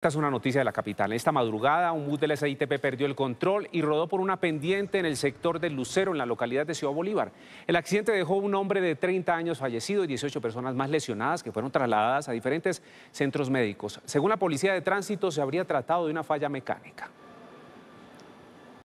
Esta es una noticia de la capital. Esta madrugada, un bus del SITP perdió el control y rodó por una pendiente en el sector del Lucero, en la localidad de Ciudad Bolívar. El accidente dejó un hombre de 30 años fallecido y 18 personas más lesionadas que fueron trasladadas a diferentes centros médicos. Según la policía de tránsito, se habría tratado de una falla mecánica.